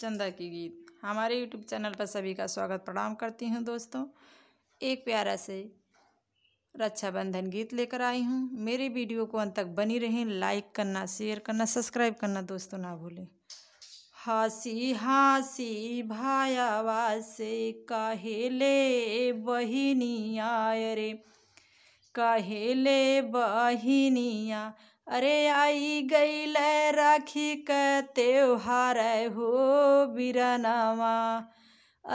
चंदा की गीत हमारे यूट्यूब चैनल पर सभी का स्वागत प्रणाम करती हूँ दोस्तों एक प्यारा से रक्षाबंधन गीत लेकर आई हूँ मेरे वीडियो को अंत तक बनी रहें लाइक करना शेयर करना सब्सक्राइब करना दोस्तों ना भूलें हाँसी हाँसी भायावा से ले बहिनिया रे ले बहिनिया अरे आई गई लय राखी क त्योहार हो बिरनामा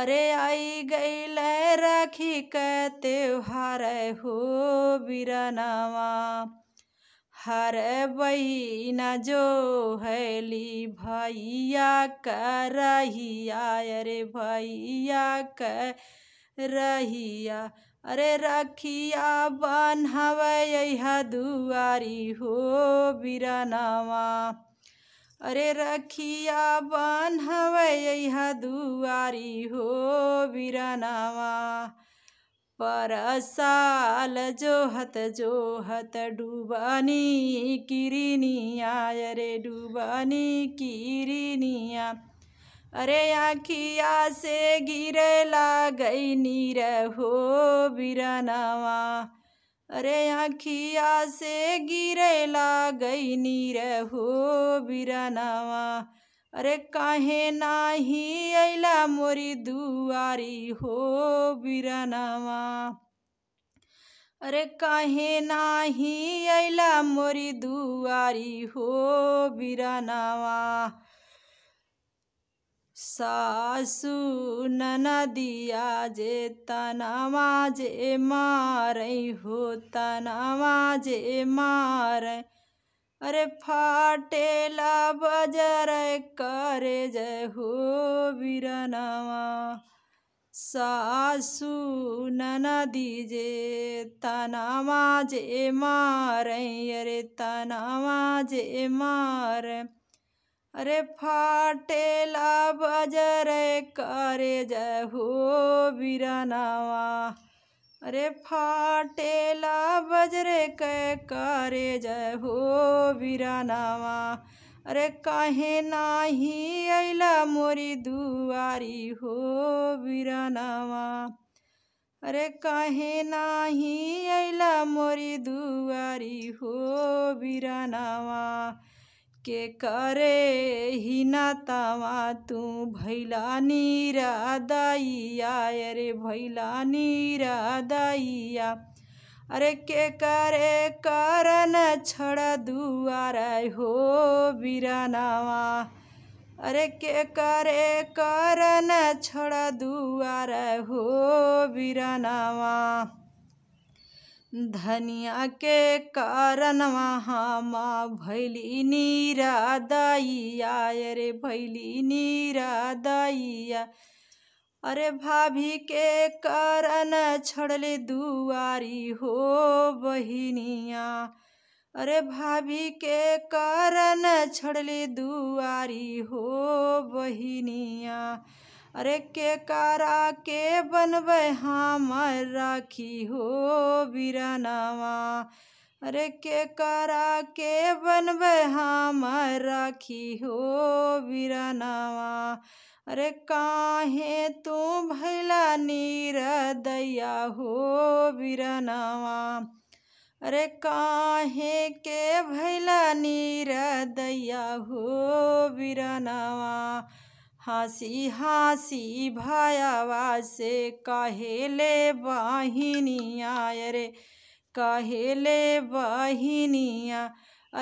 अरे आई गई लय राखी क त्योहार हो बिरनामा हर बहिना जो हैली भैया करहिया अरे भैया करहिया अरे रखिया बन बन्हवैया दुआरी हो बिरनवा अरे रखिया बन बन्हवैया दुआरी हो बिरनवा परसाल जोहत जोहत डूबनी किरनिया अरे डूबनी किरनिया अरे आखिया से गिरे ला गई नीर हो बिरनवा अरे आखिया से गिरे ला गई नीर हो बिरनवा अरे काहे नाही अला मोरी दुआरी हो बिरनवा अरे काहे नाही अला मोरी दुआरी हो बिरनवा सासू ननदिया जे तनावा जे मारै हो तनावा जे मारै अरे फाटेला बजर करे जय हो बिरनवा सासू ननदी जे तनावा मार अरे तनावा जे मारै अरे फाटेला बजरे करे जय हो नवा अरे फाटेला बजरे के करे जय हो बिरनावा अरे कहे नाही अला मोरी दुआरी हो नवा अरे कहे नाही के करे ही ना तावा तू भैला नीरा दाइया अरे भैला नीरा दाइया अरे के करे करन छड़ा दुआर हो बिरानावा अरे के करे करन छड़ा दुआर हो बिरानावा धनिया के कारण महामा भैली नीरा दाइया अरे भैली नीरा दाइया अरे भाभी के कारण छड़ले दुआरी हो बहिनिया अरे भाभी के कारण छड़ले दुआरी हो बहिनिया अरे के कारा के बनब हमर राखी हो बिरनावा अरे के कारा के बनब हमर राखी हो बिरनावा अरे काहे तू भैला नीर दैया हो बिरनावा अरे काहे के भैला नीर दैया हो बिरनावा हसी हाँसी भयावा से ले बहिनिया अरे कहले बहिनिया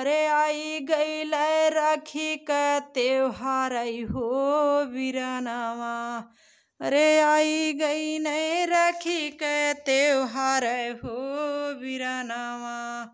अरे आई गईल रखी का त्योहार हो बिरनावा अरे आई गई नहीं रखी का त्योहार हो बिरनावा